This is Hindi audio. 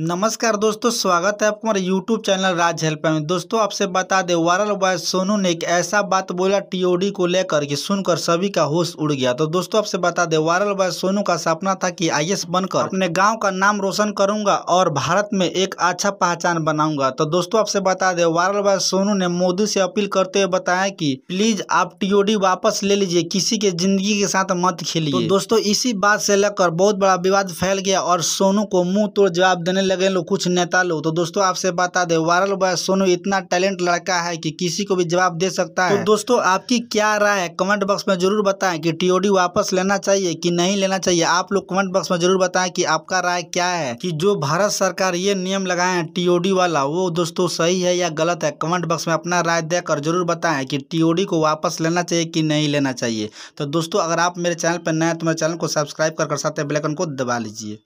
नमस्कार दोस्तों स्वागत है आपको हमारे यूट्यूब चैनल राज हेल्प में दोस्तों आपसे बता दें वायरल बॉय सोनू ने एक ऐसा बात बोला टीओडी को लेकर कि सुनकर सभी का होश उड़ गया तो दोस्तों आपसे बता दें वायरल बॉय सोनू का सपना था कि आई बनकर अपने गांव का नाम रोशन करूंगा और भारत में एक अच्छा पहचान बनाऊंगा तो दोस्तों आपसे बता दें वायरल बॉय सोनू ने मोदी से अपील करते हुए बताया की प्लीज आप टीओडी वापस ले लीजिए किसी के जिंदगी के साथ मत खेलिए तो दोस्तों इसी बात से लेकर बहुत बड़ा विवाद फैल गया और सोनू को मुंह तोड़ जवाब देने लगे लोग कुछ नेता लोग तो दोस्तों आपसे बता दे वायरल बॉय सोनू इतना टैलेंट लड़का है कि किसी को भी जवाब दे सकता तो है तो दोस्तों आपकी क्या राय है कमेंट बॉक्स में जरूर बताएं कि टीओडी वापस लेना चाहिए कि नहीं लेना चाहिए आप लोग कमेंट बॉक्स में जरूर बताए की आपका राय क्या है की जो भारत सरकार ये नियम लगाए हैं टीओडी वाला वो दोस्तों सही है या गलत है कमेंट बॉक्स में अपना राय देकर जरूर बताए की टीओडी को वापस लेना चाहिए की नहीं लेना चाहिए तो दोस्तों अगर आप मेरे चैनल पर नए तो मेरे चैनल को सब्सक्राइब कर साथ ब्लैकन को दबा लीजिए